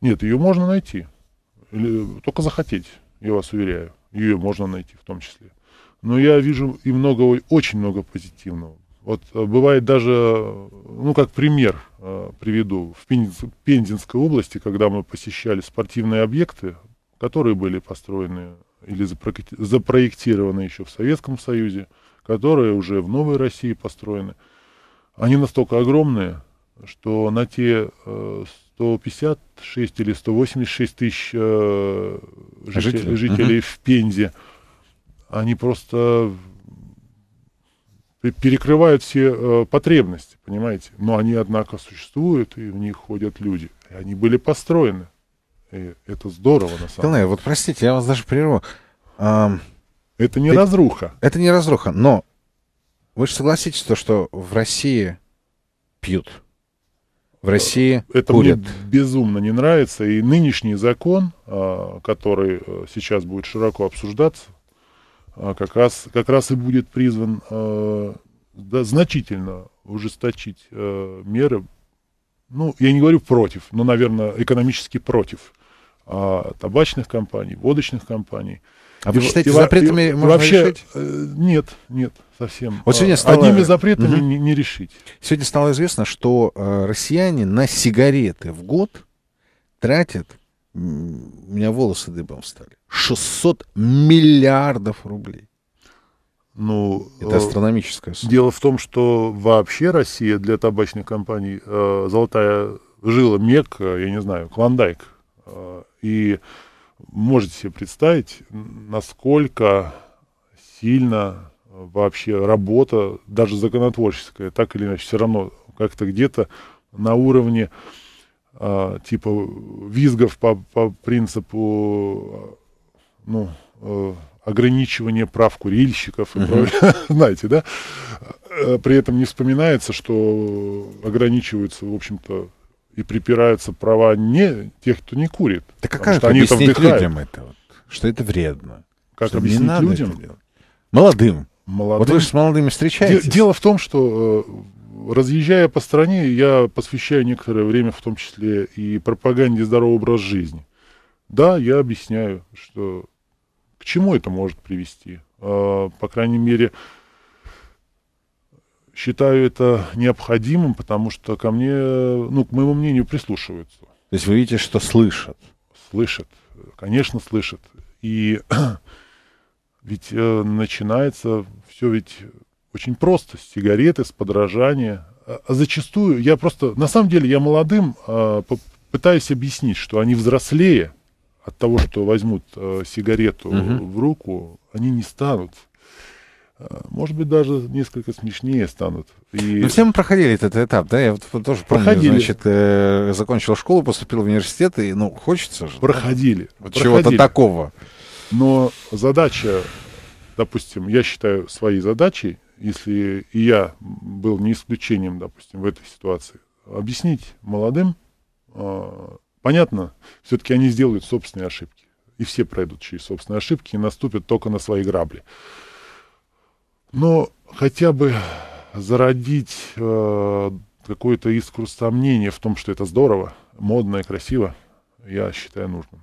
Speaker 2: нет, ее можно найти. Только захотеть, я вас уверяю. Ее можно найти в том числе но я вижу и много, очень много позитивного. Вот э, бывает даже, э, ну как пример э, приведу, в Пензенской области, когда мы посещали спортивные объекты, которые были построены или запроектированы еще в Советском Союзе, которые уже в Новой России построены, они настолько огромные, что на те э, 156 или 186 тысяч э, жителей, жителей угу. в Пензе, они просто перекрывают все э, потребности, понимаете? Но они, однако, существуют, и в них ходят люди. И они были построены. И это здорово, на самом деле.
Speaker 1: вот простите, я вас даже прерву. А, это не ты... разруха. Это не разруха, но вы же согласитесь, то, что в России пьют.
Speaker 2: В России э, Это курят. мне безумно не нравится. И нынешний закон, а, который э, сейчас будет широко обсуждаться, а, как раз, как раз и будет призван э, да, значительно ужесточить э, меры, ну, я не говорю против, но, наверное, экономически против э, табачных компаний, водочных компаний. А вы и, считаете, и, запретами и, можно вообще, решить? Э, нет, нет, совсем. Вот сегодня стало... Одними запретами угу.
Speaker 1: не, не решить. Сегодня стало известно, что э, россияне на сигареты в год тратят у меня волосы дыбом встали. 600 миллиардов рублей. Ну, это э, астрономическая
Speaker 2: сумма. Дело в том, что вообще Россия для табачных компаний э, золотая жила мек, я не знаю, клондайк. Э, и можете себе представить, насколько сильно э, вообще работа, даже законотворческая, так или иначе, все равно как-то где-то на уровне э, а, типа визгов по, по принципу ну, э, ограничивания прав курильщиков, знаете, да? Э, при этом не вспоминается, что ограничиваются, в общем-то, и припираются права не тех, кто не курит. Так как что они объяснить это людям это?
Speaker 1: Вот, что это вредно? Как что объяснить людям? Молодым. молодым. Вот вы же с молодыми встречаетесь. Дело
Speaker 2: в том, что э, разъезжая по стране, я посвящаю некоторое время, в том числе и пропаганде здорового образа жизни. Да, я объясняю, что к чему это может привести. А, по крайней мере, считаю это необходимым, потому что ко мне, ну, к моему мнению, прислушиваются. То есть вы видите, что слышат? Слышат, конечно, слышат. И ведь э, начинается все ведь очень просто, с сигареты, с подражания. А, а зачастую я просто, на самом деле, я молодым а, пытаюсь объяснить, что они взрослее от того, что возьмут а, сигарету угу. в руку, они не станут. А, может быть, даже несколько смешнее станут.
Speaker 1: И... Ну, все мы проходили этот этап, да? Я вот тоже проходили. помню, значит, э, закончил школу, поступил в университет, и, ну, хочется же. Проходили. Вот проходили. чего-то такого.
Speaker 2: Но задача, допустим, я считаю своей задачей если и я был не исключением, допустим, в этой ситуации, объяснить молодым, а, понятно, все-таки они сделают собственные ошибки. И все пройдут через собственные ошибки и наступят только на свои грабли. Но хотя бы зародить э, а, какую-то искру сомнения в том, что это здорово, модно и красиво, я считаю нужным.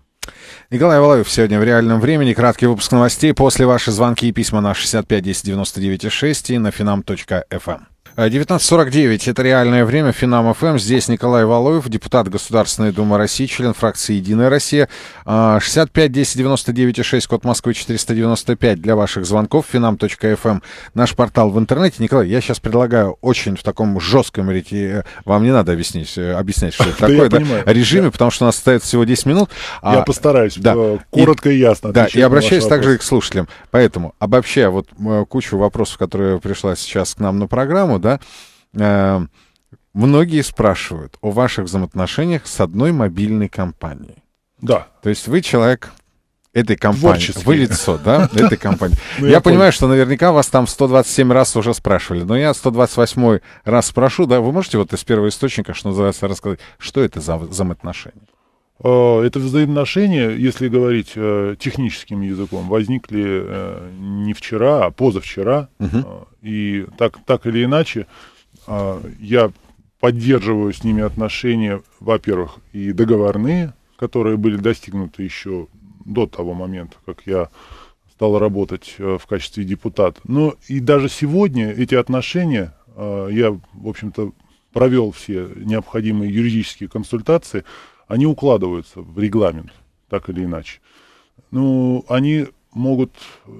Speaker 1: Николай Валаев сегодня в реальном времени. Краткий выпуск новостей. После ваши звонки и письма на 65 10 99 6 и на finam.fm. 19.49. Это реальное время. Финам ФМ. Эм. Здесь Николай Валуев, депутат Государственной Думы России, член фракции «Единая Россия». 65 10 99 6, код Москвы 495 для ваших звонков. Финам.фм. Эм. Наш портал в интернете. Николай, я сейчас предлагаю очень в таком жестком речи... Э, вам не надо объяснить, э, объяснять, что это такое. режиме, потому что у нас остается всего 10 минут. А, я постараюсь. Э, коротко и ясно. Да, и обращаюсь также и к слушателям. Поэтому, обобщая вот кучу вопросов, которые пришла сейчас к нам на программу, да, э, многие спрашивают о ваших взаимоотношениях с одной мобильной компанией. Да. То есть вы человек этой компании. Творческий. Вы лицо, да, этой компании. Ну, я, понимаю, что наверняка вас там 127 раз уже спрашивали, но я 128 раз спрошу, да, вы можете вот из первого источника, что называется, рассказать, что это за взаимоотношения?
Speaker 2: Э, это взаимоотношения, если говорить э, техническим языком, возникли э, не вчера, а позавчера. Угу. и так, так или иначе, я поддерживаю с ними отношения, во-первых, и договорные, которые были достигнуты еще до того момента, как я стал работать в качестве депутата. Но и даже сегодня эти отношения, я, в общем-то, провел все необходимые юридические консультации, они укладываются в регламент, так или иначе. Ну, они могут,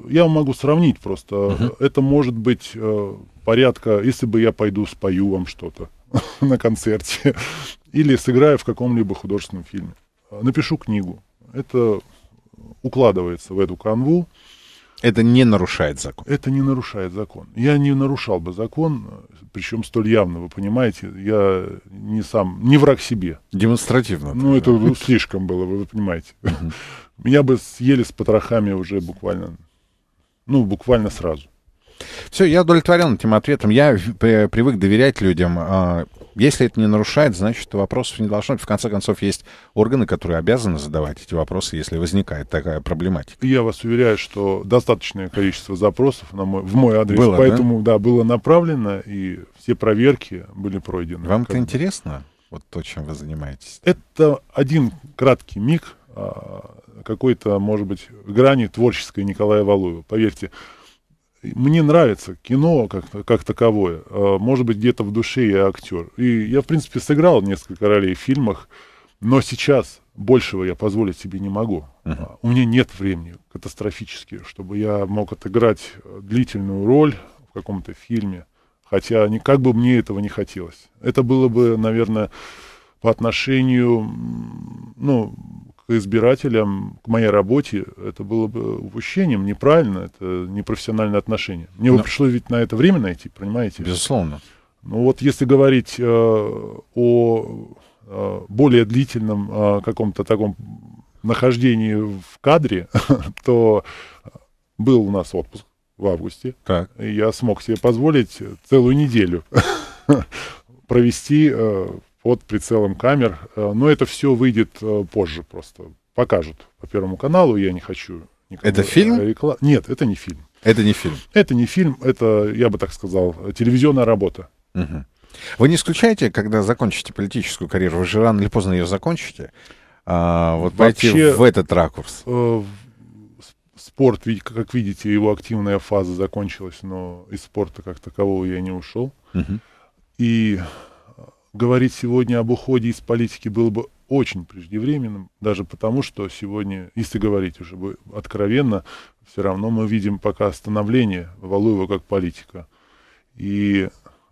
Speaker 2: я могу сравнить просто, uh-huh. это может быть э, порядка, если бы я пойду спою вам что-то на концерте или сыграю в каком-либо художественном фильме, напишу книгу. Это укладывается в эту канву. Это не нарушает закон. Это не нарушает закон. Я не нарушал бы закон, причем столь явно, вы понимаете, я не сам, не враг себе. Демонстративно. Ну, это да. слишком было, вы понимаете. Меня бы съели с потрохами уже буквально, ну, буквально сразу.
Speaker 1: Все, я удовлетворен этим ответом. Я э, привык доверять людям. А, если это не нарушает, значит, вопросов не должно быть. В конце концов, есть органы, которые обязаны задавать эти вопросы, если возникает такая проблематика.
Speaker 2: Я вас уверяю, что достаточное количество запросов на мой, в мой адрес. Было, поэтому, да? да, было направлено, и все проверки были пройдены. Вам
Speaker 1: это интересно?
Speaker 2: Вот то, чем вы занимаетесь. Это один краткий миг а, какой-то, может быть, грани творческой Николая Валуева. Поверьте, мне нравится кино как, как таковое. А, может быть, где-то в душе я актер. И я, в принципе, сыграл несколько ролей в фильмах, но сейчас большего я позволить себе не могу. Uh-huh. У меня нет времени катастрофически, чтобы я мог отыграть длительную роль в каком-то фильме. Хотя как бы мне этого не хотелось. Это было бы, наверное, по отношению ну, к избирателям, к моей работе, это было бы упущением, неправильно, это непрофессиональное отношение. Мне Но... бы пришлось ведь на это время найти, понимаете? Безусловно. Ну вот если говорить э, о э, более длительном э, каком-то таком нахождении в кадре, то был у нас отпуск в августе. Так. И я смог себе позволить целую неделю провести э, под прицелом камер. Э, но это все выйдет э, позже просто. Покажут по Первому каналу, я не хочу... Это фильм? Э, рекла... Нет, это не фильм. Это не фильм? Это не фильм, это, я бы так сказал, телевизионная работа.
Speaker 1: Угу. Вы не исключаете, когда закончите политическую карьеру, вы же рано или поздно ее закончите, а, вот пойти в этот ракурс?
Speaker 2: Э, спорт, как видите, его активная фаза закончилась, но из спорта как такового я не ушел. Угу. И говорить сегодня об уходе из политики было бы очень преждевременным, даже потому, что сегодня, если говорить уже откровенно, все равно мы видим пока становление Валуева как политика. И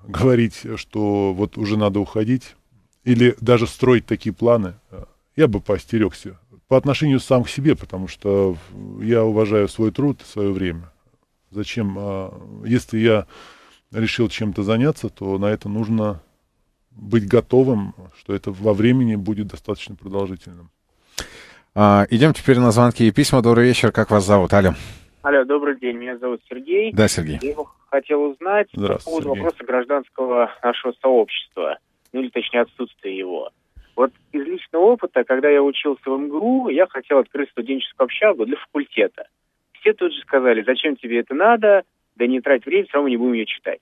Speaker 2: говорить, что вот уже надо уходить, или даже строить такие планы, э, я бы поостерегся по отношению сам к себе, потому что я уважаю свой труд, свое время. Зачем, э, если я решил чем-то заняться, то на это нужно быть готовым, что
Speaker 1: это во времени будет достаточно продолжительным. А, идем теперь на звонки и письма. Добрый вечер. Как вас зовут? Алло.
Speaker 3: Алло, добрый день. Меня зовут Сергей. Да, Сергей. Я хотел узнать по поводу Сергей. вопроса гражданского нашего сообщества, ну или точнее отсутствия его. Вот из личного опыта, когда я учился в МГУ, я хотел открыть студенческую общагу для факультета. Все тут же сказали, зачем тебе это надо, да не трать время, все равно не будем ее читать.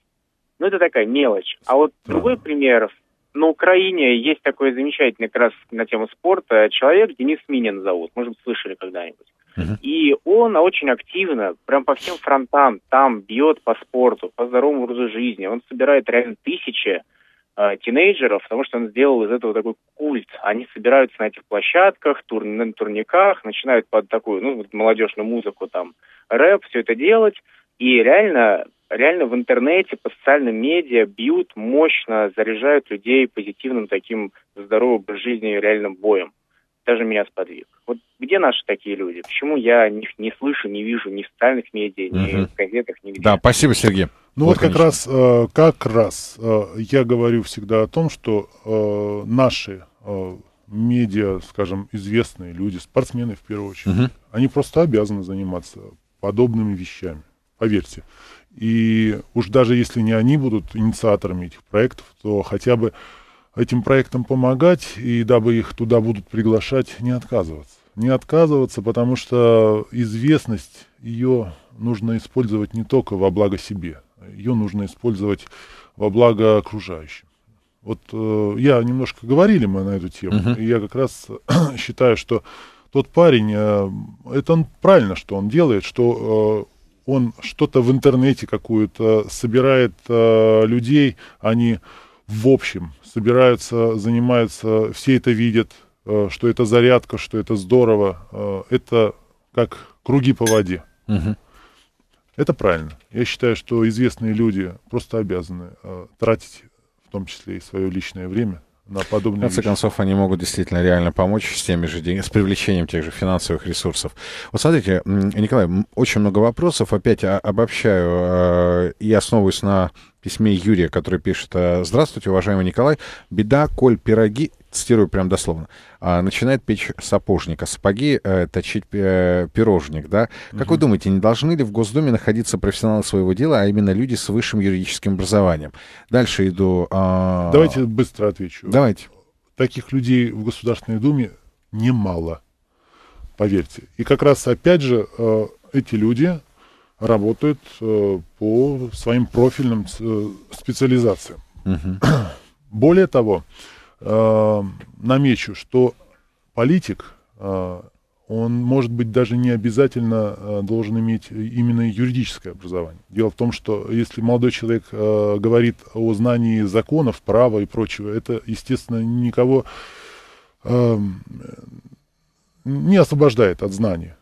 Speaker 3: Ну, это такая мелочь. А вот другой пример. На Украине есть такой замечательный как раз на тему спорта человек, Денис Минин зовут, может быть, слышали когда-нибудь. Uh-huh. И он очень активно, прям по всем фронтам, там бьет по спорту, по здоровому образу жизни. Он собирает реально тысячи э, тинейджеров, потому что он сделал из этого такой культ. Они собираются на этих площадках, тур, на турниках, начинают под такую, ну, молодежную музыку, там, рэп, все это делать. И реально реально в интернете, по социальным медиа бьют мощно, заряжают людей позитивным таким здоровым жизнью и реальным боем. Даже меня сподвиг. Вот где наши такие люди? Почему я них не слышу, не вижу ни в социальных медиа, ни угу. в газетах, нигде? Да,
Speaker 1: спасибо, Сергей. Ну вот, вот как
Speaker 2: раз, э, как раз э, я говорю всегда о том, что э, наши медиа, скажем, известные люди, спортсмены в первую очередь, угу. они просто обязаны заниматься подобными вещами поверьте. И уж даже если не они будут инициаторами этих проектов, то хотя бы этим проектам помогать, и дабы их туда будут приглашать, не отказываться. Не отказываться, потому что известность, ее нужно использовать не только во благо себе, ее нужно использовать во благо окружающим. Вот э, я немножко говорили мы на эту тему, uh-huh. и я как раз считаю, что тот парень, э, это он, правильно, что он делает, что э, он что-то в интернете какую-то собирает э, людей, они в общем собираются, занимаются, все это видят, э, что это зарядка, что это здорово. Э, это как круги по воде. Это правильно. Я считаю, что известные люди просто обязаны э, тратить в том числе и свое личное время на подобные В конце вещи.
Speaker 1: концов, они могут действительно реально помочь с теми же деньгами, с привлечением тех же финансовых ресурсов. Вот смотрите, Николай, очень много вопросов. Опять обобщаю и э, основываюсь на письме Юрия, который пишет э, «Здравствуйте, уважаемый Николай. Беда, коль пироги цитирую прям дословно, а, начинает печь сапожника, сапоги э, точить э, пирожник, да? Угу. Как вы думаете, не должны ли в Госдуме находиться профессионалы своего дела, а именно люди с высшим юридическим образованием? Дальше иду. А, Давайте
Speaker 2: быстро отвечу. Давайте. Таких людей в Государственной Думе немало, поверьте. И как раз, опять же, э, эти люди работают по своим профильным специализациям. Угу. Более того, Э, намечу, что политик, э, он, может быть, даже не обязательно э, должен иметь именно юридическое образование. Дело в том, что если молодой человек говорит о знании законов, права и прочего, это, естественно, никого не освобождает от знания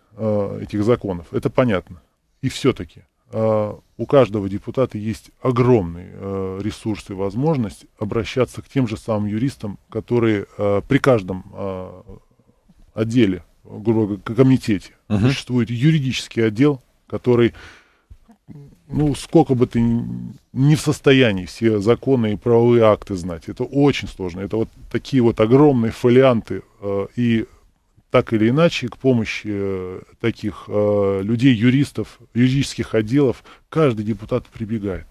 Speaker 2: этих законов. Это понятно. И все-таки Э, у каждого депутата есть огромный э, ресурс и возможность обращаться к тем же самым юристам, которые э, при каждом э, отделе, грубо говоря, комитете, uh-huh. существует юридический отдел, который, ну, сколько бы ты не в состоянии все законы и правовые акты знать, это очень сложно. Это вот такие вот огромные фолианты э, и так или иначе к помощи э, таких э, людей, юристов, юридических отделов, каждый депутат прибегает,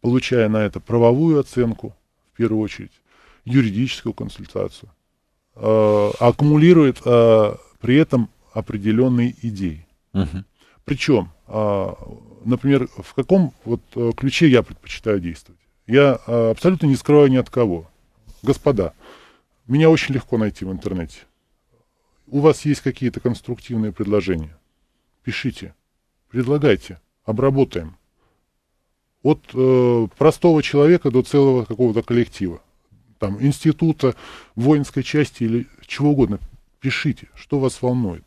Speaker 2: получая на это правовую оценку, в первую очередь, юридическую консультацию, э, аккумулирует при этом определенные идеи. Угу. Причем, например, в каком вот, ключе я предпочитаю действовать? Я абсолютно не скрываю ни от кого. Господа, меня очень легко найти в интернете у вас есть какие-то конструктивные предложения, пишите, предлагайте, обработаем. От э, простого человека до целого какого-то коллектива, там, института, воинской части или чего угодно. Пишите, что вас волнует.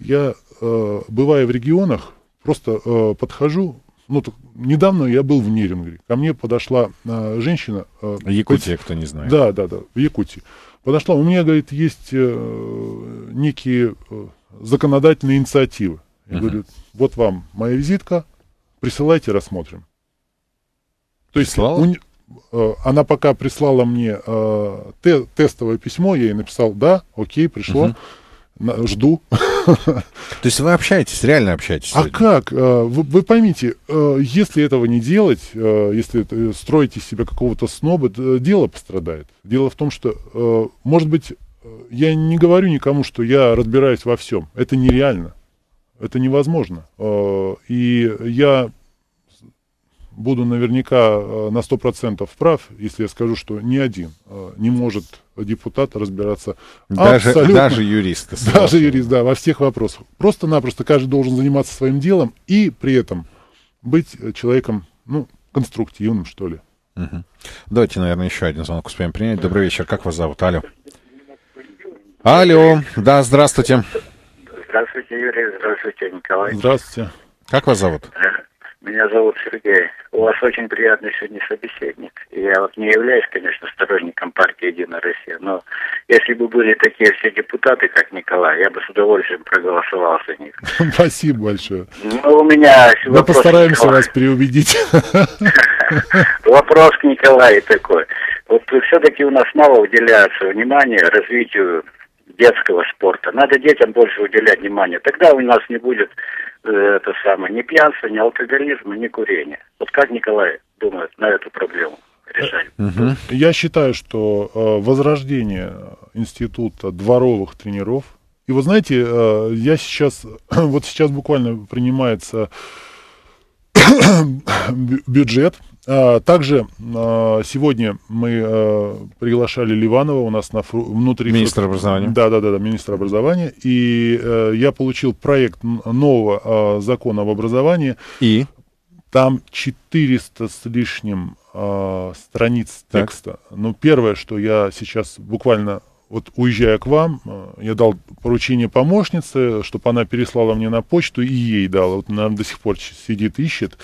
Speaker 2: Я, э, бывая в регионах, просто э, подхожу, ну, так, недавно я был в Нерингре. Ко мне подошла э, женщина. Э, Якутия,
Speaker 1: кто не знает. Да,
Speaker 2: да, да, в Якутии подошла, у меня, говорит, есть э, некие э, законодательные инициативы. Я uh-huh. говорю, вот вам моя визитка, присылайте, рассмотрим. То есть у, э, она пока прислала мне э, те, тестовое письмо, я ей написал, да, окей, пришло. Uh-huh жду. То есть
Speaker 1: вы общаетесь, реально общаетесь?
Speaker 2: А сегодня? как? Э, вы, вы поймите, э, если этого не делать, э, если строите из себя какого-то сноба, дело пострадает. Дело в том, что, может быть, я не говорю никому, что я разбираюсь во всем. Это нереально. Это невозможно. И я буду наверняка на 100% прав, если я скажу, что ни один не может депутата разбираться. Даже, абсолютно, даже юрист. Даже юрист, да, во всех вопросах.
Speaker 1: Просто-напросто
Speaker 2: каждый должен заниматься своим делом и при этом быть э, человеком,
Speaker 1: ну, конструктивным, что ли. Угу. Давайте, наверное, еще один звонок успеем принять. Добрый вечер. Как вас зовут? Алло. Алло. Да, здравствуйте.
Speaker 3: Здравствуйте, Юрий. Здравствуйте, Николай. Здравствуйте. Как вас зовут? Э, меня зовут Сергей. У вас очень приятный сегодня собеседник. Я вот не являюсь, конечно, сторонником партии «Единая Россия», но если бы были такие все депутаты, как Николай, я бы с удовольствием проголосовал за них.
Speaker 2: Спасибо большое.
Speaker 3: Ну, у меня Мы постараемся вас
Speaker 2: переубедить.
Speaker 3: Вопрос к Николаю такой. Вот все-таки у нас мало уделяется внимания развитию детского спорта. Надо детям больше уделять внимание. Тогда у нас не будет э, это самое, ни пьянства, ни алкоголизма, ни курения. Вот как Николай думает на эту проблему?
Speaker 2: решать? Э, я считаю, что э, возрождение института дворовых тренеров. И вот знаете, э, я сейчас, вот сейчас буквально принимается бюджет а, также а, сегодня мы а, приглашали Ливанова у нас на внутри... Министр образования. Да, да, да, да, министр образования. И э, я получил проект нового закона об образовании. И? Там 400 с лишним страниц так. текста. Ну, первое, что я сейчас буквально вот уезжая к вам, я дал поручение помощнице, чтобы она переслала мне на почту и ей дала. Вот она до сих пор сидит, ищет.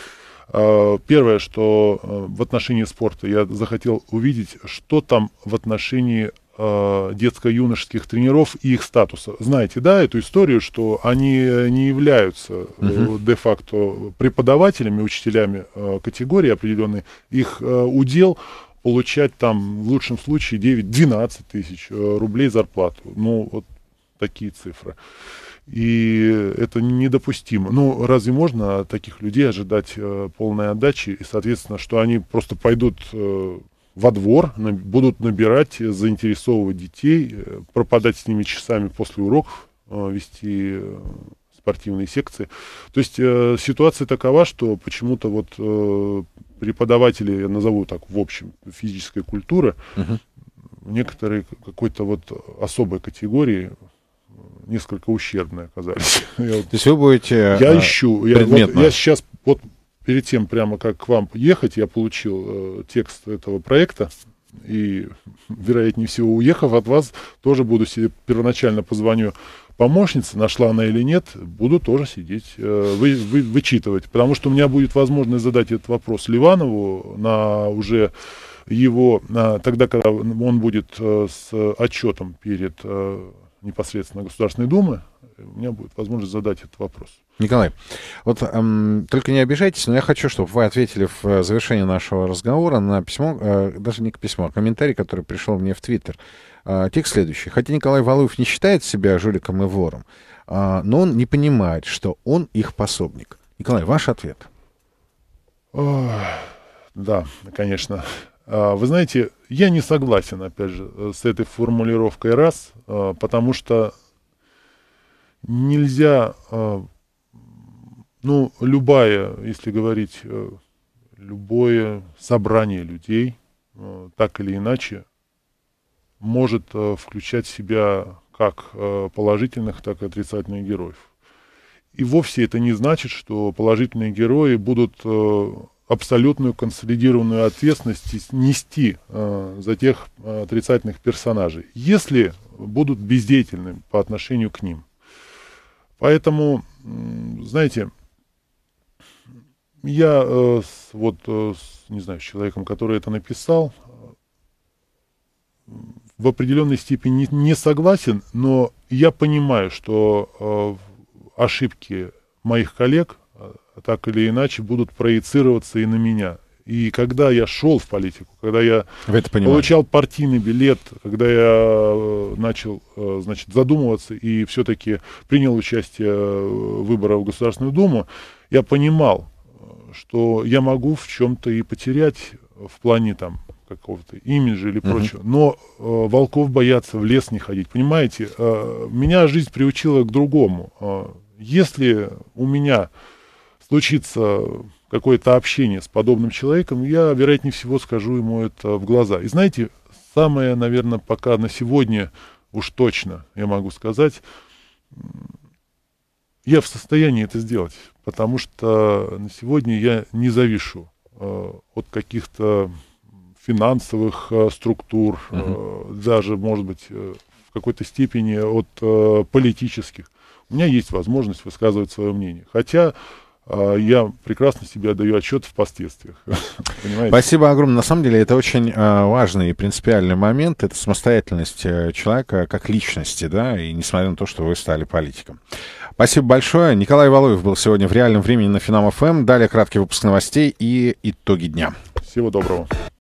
Speaker 2: Э, первое, что э, в отношении спорта я захотел увидеть, что там в отношении э, детско-юношеских тренеров и их статуса. Знаете, да, эту историю, что они не являются угу. Uh-huh. де-факто преподавателями, учителями категории определенной. Их удел получать там в лучшем случае 9-12 тысяч рублей зарплату. Ну, вот такие цифры. И это недопустимо. Ну, разве можно таких людей ожидать э, полной отдачи? И, соответственно, что они просто пойдут э, во двор, на, будут набирать, э, заинтересовывать детей, э, пропадать с ними часами после уроков, э, вести э, спортивные секции. То есть э, ситуация такова, что почему-то вот э, преподаватели, я назову так в общем, физической культуры, угу. некоторые какой-то вот особой категории несколько ущербные оказались.
Speaker 1: То есть вы будете Я а, ищу. Я, вот, я
Speaker 2: сейчас, вот перед тем, прямо как к вам ехать, я получил э, текст этого проекта. И, вероятнее всего, уехав от вас, тоже буду себе первоначально позвоню помощнице, нашла она или нет, буду тоже сидеть, э, вы, вы, вычитывать. Потому что у меня будет возможность задать этот вопрос Ливанову на уже его, тогда, когда он будет э, с отчетом перед э, непосредственно Государственной Думы, у меня будет возможность задать этот вопрос.
Speaker 1: Николай, вот эм, только не обижайтесь, но я хочу, чтобы вы ответили в э, завершении нашего разговора на письмо, э, даже не к письму, а комментарий, который пришел мне в Твиттер. Э, текст следующий. Хотя Николай Валуев не считает себя жуликом и вором, э, но он не понимает, что он их пособник. Николай, ваш ответ. О, да,
Speaker 2: конечно. А, вы знаете, я не согласен, опять же, э, с этой формулировкой раз, э, потому что нельзя, э, ну, любая, если говорить, любое собрание людей, так или иначе, может включать в себя как положительных, так и отрицательных героев. И вовсе это не значит, что положительные герои будут абсолютную консолидированную ответственность нести э, за тех э, отрицательных персонажей, если будут бездеятельны по отношению к ним. Поэтому, знаете, я э, с, вот, э, с, не знаю, с человеком, который это написал, в определенной степени не, не согласен, но я понимаю, что э, ошибки моих коллег так или иначе будут проецироваться и на меня. И когда я шел в политику, когда я получал партийный билет, когда я э, начал э, значит, задумываться и все-таки принял участие в выборах в Государственную Думу, я понимал, что я могу в чем-то и потерять в плане там какого-то имиджа или uh-huh. прочего. Но э, волков боятся в лес не ходить. Понимаете, э, меня жизнь приучила к другому. Э, если у меня случится какое-то общение с подобным человеком, я, вероятнее всего, скажу ему это в глаза. И знаете, самое, наверное, пока на сегодня уж точно я могу сказать, я в состоянии это сделать, потому что на сегодня я не завишу э, от каких-то финансовых э, структур, э, даже, может быть, э, в какой-то степени от э, политических. У меня есть возможность высказывать свое мнение. Хотя а, я прекрасно себе отдаю отчет в последствиях.
Speaker 1: Понимаете? Спасибо огромное. На самом деле это очень а, важный и принципиальный момент. Это самостоятельность э, человека как личности, да, и несмотря на то, что вы стали политиком. Спасибо большое. Николай Валуев был сегодня в реальном времени на Финам ФМ. Эм. Далее краткий выпуск новостей и итоги дня. Всего доброго.